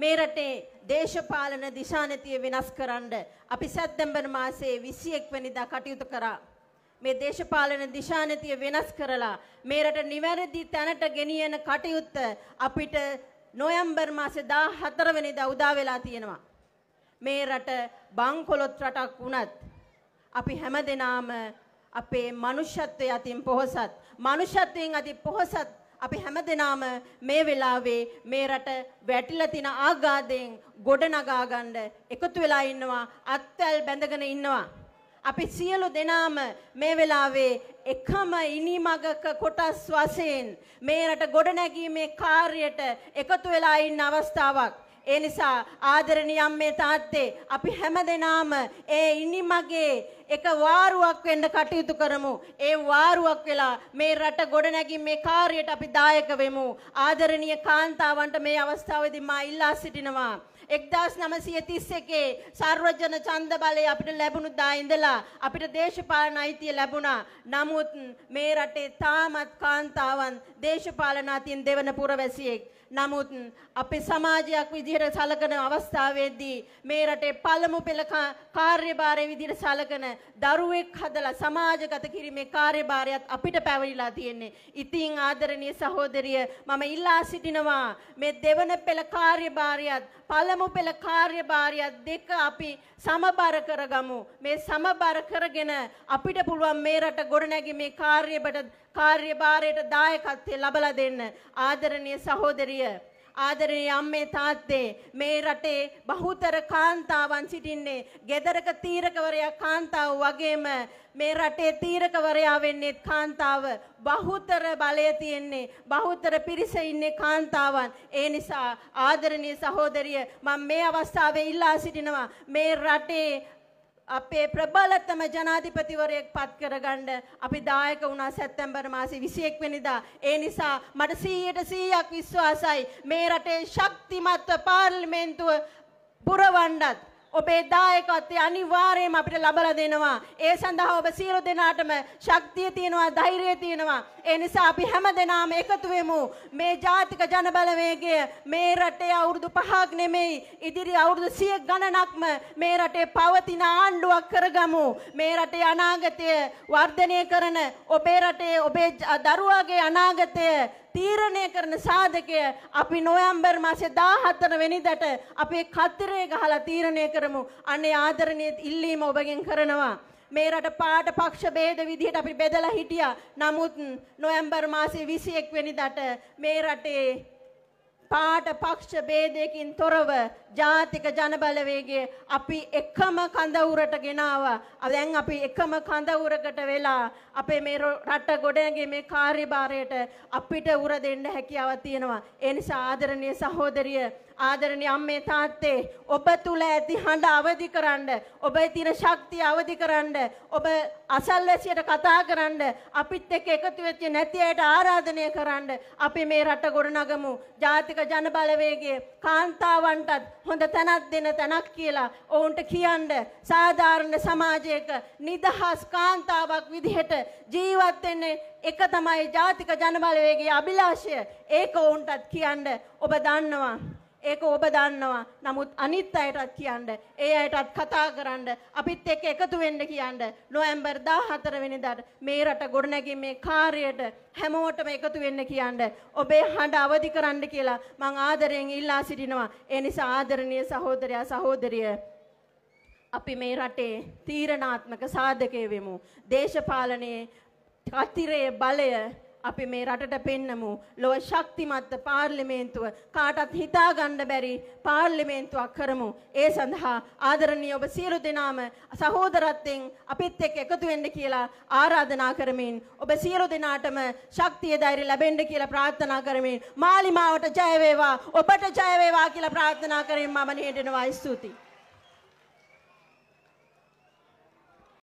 මේ රටේ දේශපාලන දිශානතිය වෙනස් කරන්න අපි සැත්තැම්බර් මාසේ විසි එක්වනිදා කටයුතු කරා. මේ දේශපාලන දිශානතිය වෙනස් කරලා මේ රට නිවැරදි තැනට ගෙනියන කටයුත්ත අපිට නොයම්බර් මාසේ දා හතරවෙනිදා උදා වෙලා තියෙනවා. මේ රට බංකොලොත් රටක් වුණත් අපි හැම දෙනාම අපේ මනුෂ්‍යත්වය අතින් පොහොසත් මනුෂ්‍යත්වයෙන් අති පොහොසත් අපි හැමදෙනාම මේ වෙලාවේ මේ රට වැටිලා තියෙන ආඝාතයෙන් ගොඩනගා ගන්න එකතු වෙලා ඉන්නවා අත්වැල් බැඳගෙන ඉන්නවා අපි සියලු දෙනාම මේ වෙලාවේ එකම ඉනිමගක කොටස් වශයෙන් මේ රට ගොඩනැගීමේ කාර්යයට එකතු වෙලා ඉන්න අවස්ථාවක් ඒ නිසා ආදරණීය අම්මේ තාත්තේ අපි හැමදෙනාම ඒ ඉනිමගේ එක වාරුවක් වෙන්න කටයුතු කරමු. ඒ වාරුවක් වෙලා මේ රට ගොඩනැගී මේ කාර්යයට අපි දායක වෙමු. ආදරණීය කාන්තාවන්ට මේ අවස්ථාවේදී මා ඉල්ලා සිටිනවා. 1931 සර්වජන ඡන්ද බලය අපිට ලැබුණු දා ඉඳලා අපිට දේශපාලන අයිතිය ලැබුණා. නමුත් මේ රටේ තාමත් කාන්තාවන් දේශපාලන අතින් දෙවන පුරවැසියෙක්. නමුත් අපේ සමාජයක් විදිහට සැලකන අවස්ථාවේදී මේ රටේ පළමු පෙළ කාර්යභාරය විදිහට සැලකන දරුවෙක් හදලා සමාජගත කිරීමේ කාර්යභාරයත් අපිට පැවරිලා තියෙන්නේ. ඉතින් ආදරණීය සහෝදරිය මම ඉල්ලා සිටිනවා මේ දෙවන පෙළ කාර්යභාරයත් පළමු පෙළ කාර්යභාරයත් දෙක අපි සමබර කරගමු. මේ සමබර කරගෙන අපිට පුළුවන් මේ රට ගොඩනැගීමේ කාර්යබට කාර්යභාරයට දායකත්වය ලබලා දෙන්න. ආදරණීය සහෝදරිය ආදරණීය අම්මේ තාත්තේ මේ රටේ බහුතර කාන්තාවන් සිටින්නේ gedaraක තීරකවරයා කාන්තාව වගේම මේ රටේ තීරකවරයා වෙන්නේ කාන්තාව බහුතර බලය තියෙන්නේ බහුතර පිරිස ඉන්නේ කාන්තාවන් ඒ නිසා ආදරණීය සහෝදරිය මම මේ අවස්ථාවේ ඉල්ලා සිටිනවා මේ රටේ අපේ ප්‍රබලතම ජනාධිපතිවරයෙක් පත් කරගන්න අපි දායක වුණා සැප්තැම්බර් මාසේ 21 වෙනිදා. ඒ නිසා මට 100%ක් විශ්වාසයි මේ රටේ ශක්තිමත් පාර්ලිමේන්තුව පුරවන්නත් ඔබේ දායකත්වය අනිවාර්යයෙන්ම අපිට ලබලා දෙනවා. ඒ සඳහා ඔබ සියලු දෙනාටම ශක්තිය තියෙනවා, ධෛර්යය තියෙනවා. ඒ නිසා අපි හැමදෙනාම එකතු වෙමු. මේ ජාතික ජනබලවේගය මේ රටේ අවුරුදු 5ක් නෙමෙයි, ඉදිරි අවුරුදු 100 ගණනක්ම මේ රටේ පවතින ආණ්ඩුවක් කරගමු. මේ රටේ අනාගතය වර්ධනය කරන ඔබේ රටේ ඔබේ දරුවාගේ අනාගතය තීරණය කරන සාධකය අපි නොයම්බර් මාසේ 14 වෙනිදාට අපේ කතරේ ගහලා තීරණය කරමු. අනේ ආදරණීය ඉල්ලීම ඔබගෙන් කරනවා. මේ රට පාට පක්ෂ ભેද විදිහට අපි බෙදලා හිටියා. නමුත් නොවැම්බර් මාසේ 21 වෙනිදාට මේ රටේ පාට පක්ෂ ભેදයකින් තොරව ජාතික ජනබලවේගය අපි එකම කඳවුරට ගෙනාවා. දැන් අපි එකම කඳවුරකට වෙලා අපේ මේ රට ගොඩනැගී මේ කාර්යභාරයට අපිට උර දෙන්න හැකියාවක් තියෙනවා. ඒ නිසා ආදරණීය සහෝදරිය ආදරණීය අම්මේ තාත්තේ ඔබ තුල ඇති හඬ අවදි කරන්න ඔබේ තියෙන ශක්තිය අවදි කරන්න ඔබ අසල්වැසියට කතා කරන්න අපිත් එක්ක එකතු වෙච්ච නැති අයට ආරාධනය කරන්න අපි මේ රට ගොඩනගමු ජාතික ජනබලවේගයේ කාන්තාවන්ටත් හොඳ තැනක් දෙන තැනක් කියලා ඔවුන්ට කියන්න සාධාරණ සමාජයක නිදහස් කාන්තාවක් විදිහට ජීවත් වෙන්නේ එක තමයි ජාතික ජනබලවේගයේ අභිලාෂය ඒක ඔවුන්ටත් කියන්න ඔබ දන්නවා ඒක ඔබ දන්නවා. නමුත් අනිත් අයටත් කියන්න, ඒ අයටත් කතා කරන්න, අපිත් එක්ක එකතු වෙන්න කියන්න. නොවැම්බර් 14 වෙනිදාට මේ රට ගොඩනැගීමේ කාර්යයට හැමෝටම එකතු වෙන්න කියන්න. ඔබේ හඬ අවදි කරන්න කියලා මං ආදරයෙන් ඉල්ලා සිටිනවා. ඒ නිසා ආදරණීය සහෝදරයා සහෝදරිය අපි මේ රටේ තීරණාත්මක සාධකය වෙමු. දේශපාලනයේ අතිරේ බලය අපි මේ රටට පෙන්නමු ලොව ශක්තිමත් පාර්ලිමේන්තුව කාටත් හිතා ගන්න බැරි පාර්ලිමේන්තුවක් කරමු. ඒ සඳහා ආදරණීය ඔබ සියලු දෙනාම සහෝදරත්වයෙන් අපිත් එක්ක එකතු වෙන්න කියලා ආරාධනා කරමින් ඔබ සියලු දෙනාටම ශක්තිය ධෛර්ය ලැබෙන්න කියලා ප්‍රාර්ථනා කරමින් මාලිමාවට ජය වේවා ඔබට ජය වේවා කියලා ප්‍රාර්ථනා කරමින් මම නිහඬනවා ස්තුතියි